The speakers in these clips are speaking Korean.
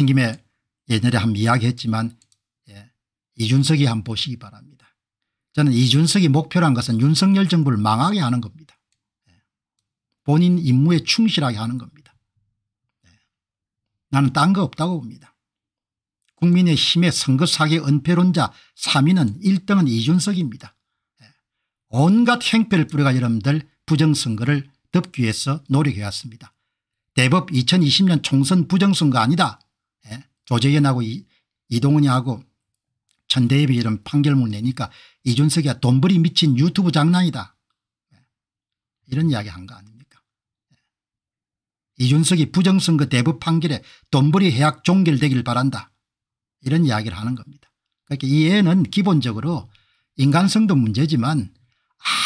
마친 김에 예전에한 이야기했지만 예, 이준석이 한 번 보시기 바랍니다. 저는 이준석이 목표란 것은 윤석열 정부를 망하게 하는 겁니다. 예, 본인 임무에 충실하게 하는 겁니다. 예, 나는 딴 거 없다고 봅니다. 국민의힘의 선거 사기 은폐론자 3위는 1등은 이준석입니다. 예, 온갖 행패를 뿌려가 여러분들 부정선거를 덮기 위해서 노력해왔습니다. 대법 2020년 총선 부정선거 아니다. 예? 조재현하고 이, 이동훈이하고 천대엽이 이런 판결문 내니까 이준석이야 돈벌이 미친 유튜브 장난이다. 예? 이런 이야기 한 거 아닙니까 예? 이준석이 부정선거 대법 판결에 돈벌이 해약 종결되길 바란다. 이런 이야기를 하는 겁니다. 그러니까 이 애는 기본적으로 인간성도 문제지만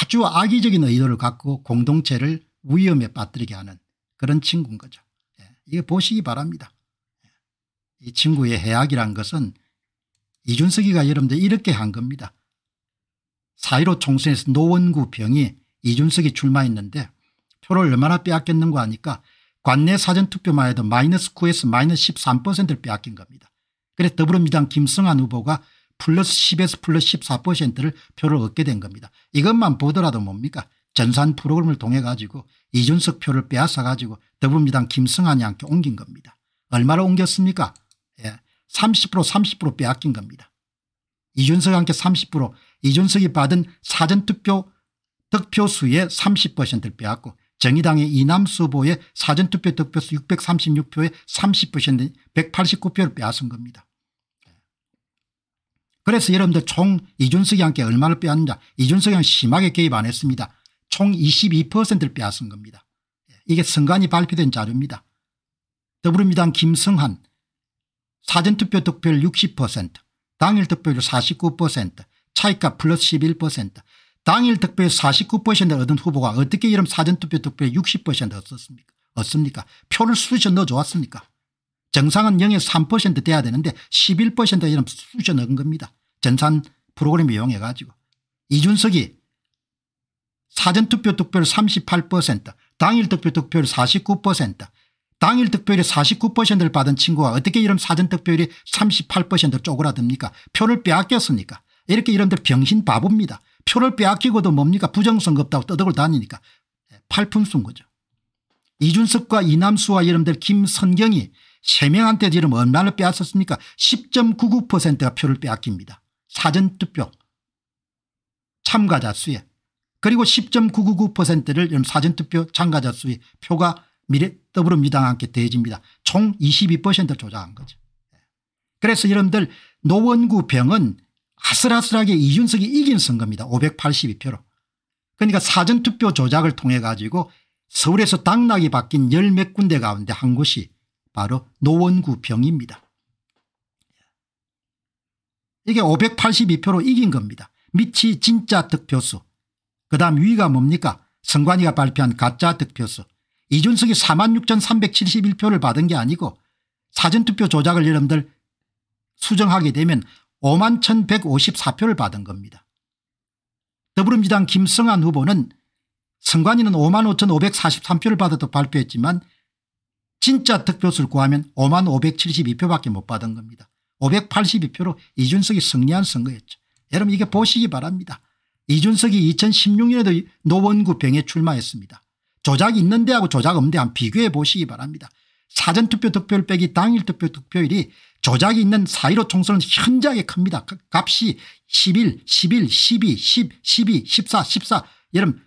아주 악의적인 의도를 갖고 공동체를 위험에 빠뜨리게 하는 그런 친구인 거죠. 예. 이거 보시기 바랍니다. 이 친구의 해악이란 것은 이준석이가 여러분들 이렇게 한 겁니다. 4.15 총선에서 노원구 병이 이준석이 출마했는데 표를 얼마나 빼앗겼는가 하니까 관내 사전투표만 해도 마이너스 9에서 마이너스 13%를 빼앗긴 겁니다. 그래 더불어민주당 김성환 후보가 플러스 10에서 플러스 14%를 표를 얻게 된 겁니다. 이것만 보더라도 뭡니까 전산 프로그램을 통해 가지고 이준석 표를 빼앗아 가지고 더불어민주당 김성환이 함께 옮긴 겁니다. 얼마나 옮겼습니까 30% 30% 빼앗긴 겁니다. 이준석한테 30% 이준석이 받은 사전투표 득표수의 30%를 빼앗고 정의당의 이남수 후보의 사전투표 득표수 636표의 30% 189표를 빼앗은 겁니다. 그래서 여러분들 총 이준석이 함께 얼마를 빼앗느냐 이준석이 심하게 개입 안 했습니다. 총 22%를 빼앗은 겁니다. 이게 선관위 발표된 자료입니다. 더불어민주당 김성한 사전투표 득표율 60% 당일 득표율 49% 차이가 플러스 11% 당일 득표율 49%를 얻은 후보가 어떻게 이런 사전투표 득표율 60% 얻었습니까 얻습니까 표를 수셔넣어줬습니까 정상은 0에서 3% 돼야 되는데 11% 이런 수셔 넣은 겁니다 전산 프로그램 이용해 가지고 이준석이 사전투표 득표율 38% 당일 득표 득표율 49% 당일 득표율이 49%를 받은 친구가 어떻게 이런 사전 득표율이 38%로 쪼그라듭니까 표를 빼앗겼습니까 이렇게 이런들 병신 바보입니다. 표를 빼앗기고도 뭡니까 부정선거 없다고 떠들고 다니니까 예, 팔푼순 거죠. 이준석과 이남수와 이런들 김선경이 3 명한테 지금 얼마나 빼앗았습니까 10.99%가 표를 빼앗깁니다. 사전투표 참가자 수에 그리고 10.999%를 사전투표 참가자 수의 표가 미래 더불어민주당한테 대집니다. 해총22% 조작한 거죠. 예. 그래서 여러분들 노원구 병은 아슬아슬하게 이준석이 이긴 선거입니다. 582표로. 그러니까 사전투표 조작을 통해 가지고 서울에서 당락이 바뀐 열 몇 군데 가운데 한 곳이 바로 노원구 병입니다. 예. 이게 582표로 이긴 겁니다. 밑이 진짜 득표수. 그 다음 위가 뭡니까? 선관위가 발표한 가짜 득표수. 이준석이 46,371표를 받은 게 아니고 사전투표 조작을 여러분들 수정하게 되면 5만 1,154표를 받은 겁니다. 더불어민주당 김성한 후보는 선관위는 5만 5,543표를 받아도 발표했지만 진짜 득표수를 구하면 5만 572표밖에 못 받은 겁니다. 582표로 이준석이 승리한 선거였죠. 여러분 이게 보시기 바랍니다. 이준석이 2016년에도 노원구 병에 출마했습니다. 조작이 있는 데하고 조작 없는 데한 비교해 보시기 바랍니다. 사전투표 득표율 빼기 당일 투표 득표율이 조작이 있는 4.15 총선은 현저하게 큽니다. 그 값이 11, 11, 12, 10, 12, 14, 14 여름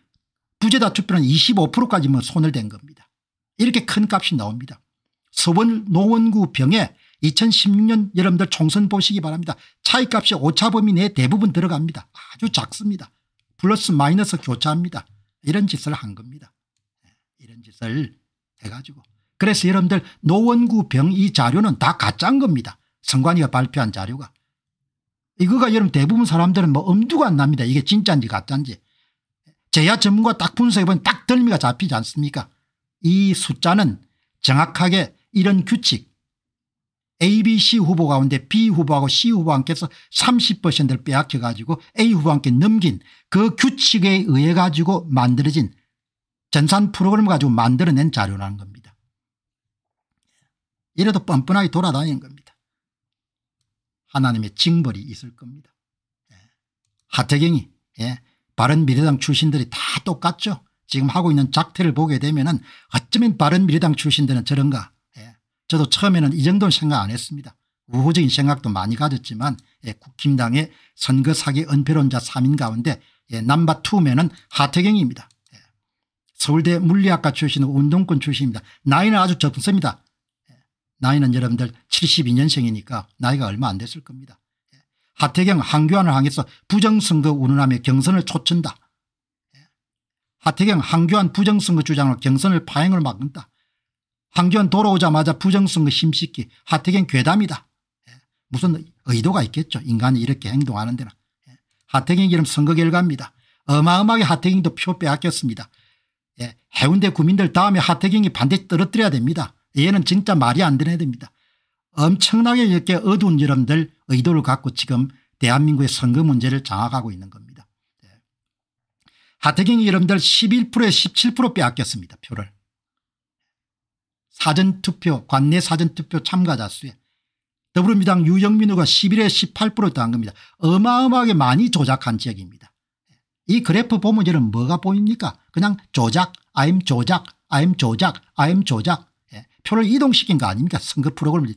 부재다 투표는 25%까지 뭐 손을 댄 겁니다. 이렇게 큰 값이 나옵니다. 서원 노원구 병에 2016년 여러분들 총선 보시기 바랍니다. 차이값이 오차범위 내에 대부분 들어갑니다. 아주 작습니다. 플러스 마이너스 교차합니다. 이런 짓을 한 겁니다. 이런 짓을 해가지고 그래서 여러분들 노원구 병이 자료는 다 가짜인 겁니다. 선관위가 발표한 자료가. 이거가 여러분 대부분 사람들은 뭐 엄두가 안 납니다. 이게 진짜인지 가짜인지. 제야 전문가 딱 분석해보면 딱 덜미가 잡히지 않습니까 이 숫자는 정확하게 이런 규칙 A, B, C 후보 가운데 B 후보하고 C 후보한께서 30%를 빼앗겨가지고 A 후보한테 넘긴 그 규칙에 의해 가지고 만들어진 전산 프로그램 가지고 만들어낸 자료라는 겁니다. 이래도 뻔뻔하게 돌아다니는 겁니다. 하나님의 징벌이 있을 겁니다. 예. 하태경이 예. 바른미래당 출신들이 다 똑같죠. 지금 하고 있는 작태를 보게 되면 은 어쩌면 바른미래당 출신들은 저런가. 예. 저도 처음에는 이 정도는 생각 안 했습니다. 우호적인 생각도 많이 가졌지만 예. 국힘당의 선거 사기 은폐론자 3인 가운데 예. 남바 2면은 하태경입니다. 서울대 물리학과 출신이 운동권 출신입니다. 나이는 아주 적습니다. 예. 나이는 여러분들 72년생이니까 나이가 얼마 안 됐을 겁니다. 예. 하태경 항교안을 향해서 부정선거 운운하며 경선을 촉친다. 예. 하태경 항교안 부정선거 주장으로 경선을 파행을 막는다. 항교안 돌아오자마자 부정선거 심식기 하태경 괴담이다. 무슨 의도가 있겠죠. 인간이 이렇게 행동하는 데는. 하태경 이름 선거 결과입니다. 어마어마하게 하태경도 표 빼앗겼습니다. 예, 해운대 구민들 다음에 하태경이 반드시 떨어뜨려야 됩니다. 얘는 진짜 말이 안 되는 야됩니다 엄청나게 이렇게 어두운 여러분들 의도를 갖고 지금 대한민국의 선거 문제를 장악하고 있는 겁니다. 예. 하태경이 여러분들 11%에 17% 빼앗겼습니다. 표를. 사전투표 관내 사전투표 참가자 수에 더불어민주당 유영민 후가 11에 18%도 한 겁니다. 어마어마하게 많이 조작한 지역입니다. 예. 이 그래프 보면 저는 뭐가 보입니까 그냥 조작, I'm 조작, I'm 조작, I'm 조작 예. 표를 이동시킨 거 아닙니까 선거 프로그램을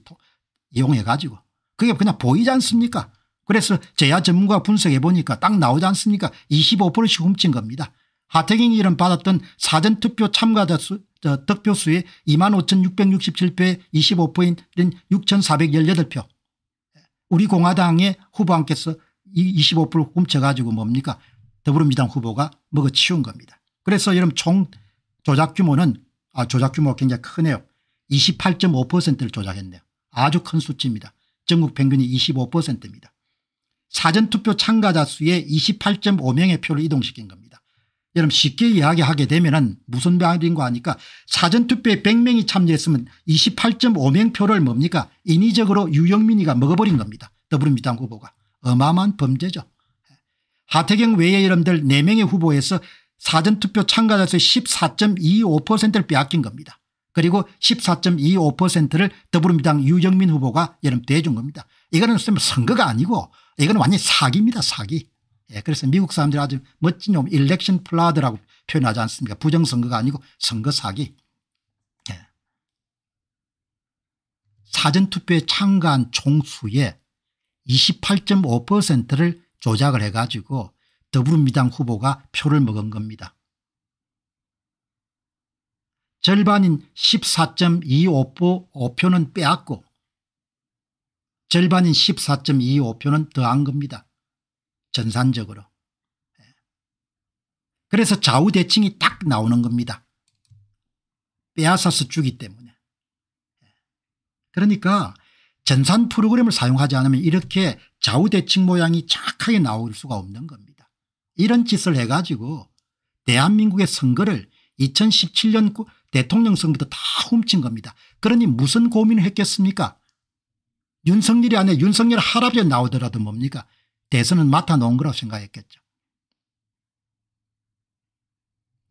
이용해 가지고 그게 그냥 보이지 않습니까 그래서 제야 전문가 분석해 보니까 딱 나오지 않습니까 25%씩 훔친 겁니다 하태경 이름 받았던 사전투표 참가자 수 득표 수의 25,667표에 25%인 6,418표 우리 공화당의 후보한께서 25% 훔쳐가지고 뭡니까 더불어민주당 후보가 먹어치운 겁니다. 그래서 여러분 총 조작 규모는 아 조작 규모가 굉장히 크네요. 28.5%를 조작했네요. 아주 큰 수치입니다. 전국 평균이 25%입니다. 사전투표 참가자 수의 28.5명의 표를 이동시킨 겁니다. 여러분 쉽게 이야기하게 되면 은 무슨 말인 거 아니까 사전투표에 100명이 참여했으면 28.5명 표를 뭡니까 인위적으로 유영민이가 먹어버린 겁니다. 더불어민주당 후보가 어마어마한 범죄죠. 하태경 외에 여러분들 4명의 후보에서 사전투표 참가자 수의 14.25%를 빼앗긴 겁니다. 그리고 14.25%를 더불어민당 유정민 후보가 여름 대준 겁니다. 이거는 선거가 아니고 이건 완전 사기입니다 사기. 예, 그래서 미국 사람들이 아주 멋진 용 일렉션 플라드라고 표현하지 않습니까 부정선거가 아니고 선거 사기. 예. 사전투표에 참가한 총수의 28.5%를 조작을 해가지고 더불어민주당 후보가 표를 먹은 겁니다. 절반인 14.25표는 빼앗고 절반인 14.25표는 더한 겁니다. 전산적으로. 예. 그래서 좌우대칭이 딱 나오는 겁니다. 빼앗아서 주기 때문에. 예. 그러니까 전산 프로그램을 사용하지 않으면 이렇게 좌우대칭 모양이 정하게 나올 수가 없는 겁니다. 이런 짓을 해가지고 대한민국의 선거를 2017년 대통령 선거도 다 훔친 겁니다. 그러니 무슨 고민을 했겠습니까 윤석열이 아니라 윤석열 할아버지 나오더라도 뭡니까 대선은 맡아놓은 거라고 생각했겠죠.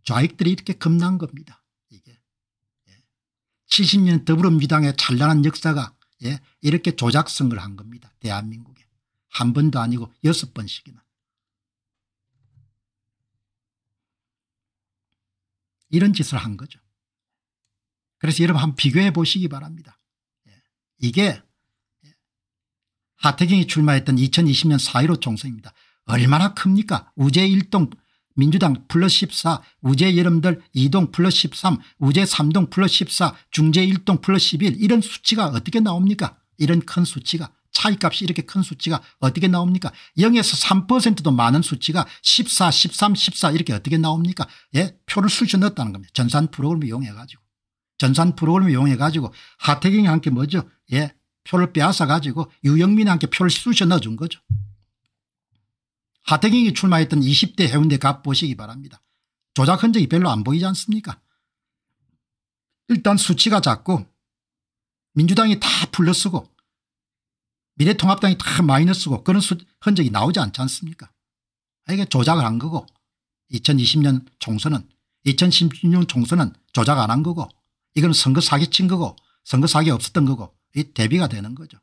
좌익들이 이렇게 겁난 겁니다. 이게 70년 예. 더불어민주당의 찬란한 역사가 예, 이렇게 조작선거를 한 겁니다. 대한민국에 한 번도 아니고 여섯 번씩이나. 이런 짓을 한 거죠. 그래서 여러분 한번 비교해 보시기 바랍니다. 예. 이게 예. 하태경이 출마했던 2020년 4.15 총선입니다. 얼마나 큽니까? 우제 1동 민주당 플러스 14 우제 여러분들 2동 플러스 13 우제 3동 플러스 14 중재 1동 플러스 11 이런 수치가 어떻게 나옵니까? 이런 큰 수치가 차이값이 이렇게 큰 수치가 어떻게 나옵니까 0에서 3%도 많은 수치가 14 13 14 이렇게 어떻게 나옵니까 예 표를 수시 넣었다는 겁니다 전산 프로그램을 이용해 가지고 전산 프로그램을 이용해 가지고 하태경이 함께 뭐죠 예 표를 빼앗아 가지고 유영민이 함께 표를 쑤셔 넣어준 거죠. 하태경이 출마했던 20대 해운대 갑 보시기 바랍니다. 조작 흔적이 별로 안 보이지 않습니까 일단 수치가 작고 민주당이 다 불러쓰고 미래통합당이 다 마이너스고 그런 수, 흔적이 나오지 않지 않습니까 아, 이게 조작을 한 거고 2020년 총선은 2016년 총선은 조작 안 한 거고 이건 선거 사기 친 거고 선거 사기 없었던 거고 이 대비가 되는 거죠.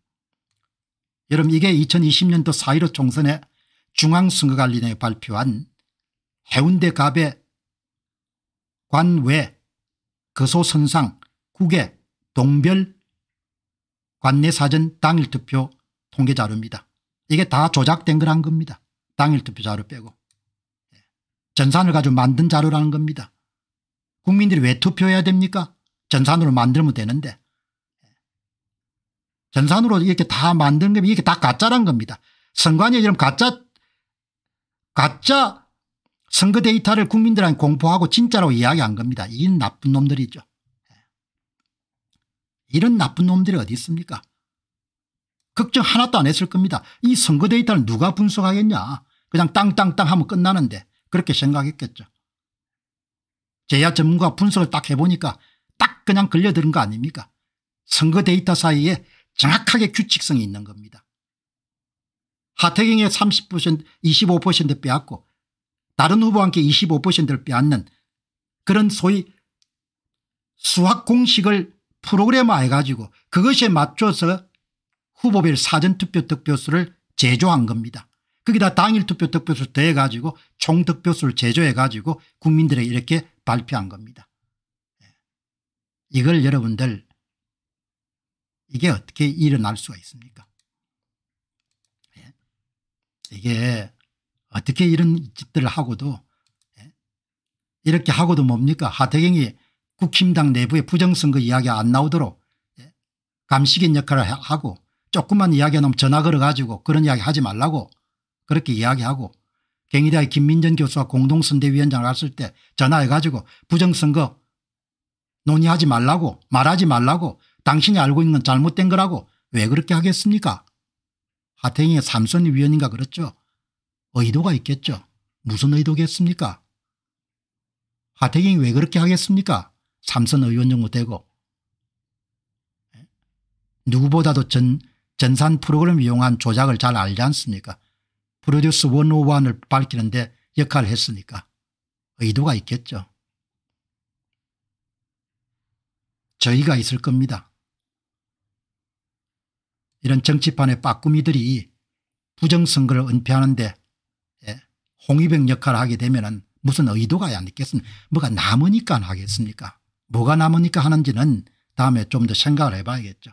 여러분 이게 2020년도 4.15 총선에 중앙선거관리위원 발표한 해운대 갑의 관외 거소선상 국외 동별 관내사전 당일 투표 통계 자료입니다. 이게 다 조작된 거란 겁니다. 당일 투표 자료 빼고. 예. 전산을 가지고 만든 자료라는 겁니다. 국민들이 왜 투표해야 됩니까? 전산으로 만들면 되는데. 예. 전산으로 이렇게 다 만든 거면 이게 다 가짜란 겁니다. 선관위 이런 가짜 가짜 선거 데이터를 국민들한테 공포하고 진짜로 이야기한 겁니다. 이 나쁜 놈들이죠. 예. 이런 나쁜 놈들이 어디 있습니까? 걱정 하나도 안 했을 겁니다. 이 선거 데이터를 누가 분석하겠냐. 그냥 땅땅땅 하면 끝나는데 그렇게 생각했겠죠. 제야 전문가 분석을 딱 해보니까 딱 그냥 걸려드는 거 아닙니까? 선거 데이터 사이에 정확하게 규칙성이 있는 겁니다. 하태경의 30% 25% 빼앗고 다른 후보한테 25%를 빼앗는 그런 소위 수학 공식을 프로그래머 해가지고 그것에 맞춰서 후보별 사전투표 득표수를 제조한 겁니다. 거기다 당일 투표 득표수 더해가지고 총 득표수를 제조해가지고 국민들에게 이렇게 발표한 겁니다. 예. 이걸 여러분들 이게 어떻게 일어날 수가 있습니까? 예. 이게 어떻게 이런 짓들을 하고도 예. 이렇게 하고도 뭡니까 하태경이 국힘당 내부의 부정선거 이야기 안 나오도록 감시견 역할을 하고 조금만 이야기하면 전화 걸어가지고 그런 이야기 하지 말라고 그렇게 이야기하고 경희대의 김민전 교수와 공동선대위원장을 갔을 때 전화해가지고 부정선거 논의하지 말라고 말하지 말라고 당신이 알고 있는 건 잘못된 거라고 왜 그렇게 하겠습니까? 하태경의 삼선 위원인가 그렇죠. 의도가 있겠죠. 무슨 의도겠습니까? 하태경이 왜 그렇게 하겠습니까? 삼선 의원 정도 되고 예? 누구보다도 전 전산 프로그램 이용한 조작을 잘 알지 않습니까 프로듀스 101을 밝히는데 역할을 했으니까 의도가 있겠죠. 저희가 있을 겁니다. 이런 정치판의 빠꾸미들이 부정선거를 은폐하는데 예, 홍위병 역할을 하게 되면 무슨 의도가 있겠습니까 뭐가 남으니까 하겠습니까 뭐가 남으니까 하는지는 다음에 좀 더 생각을 해봐야겠죠.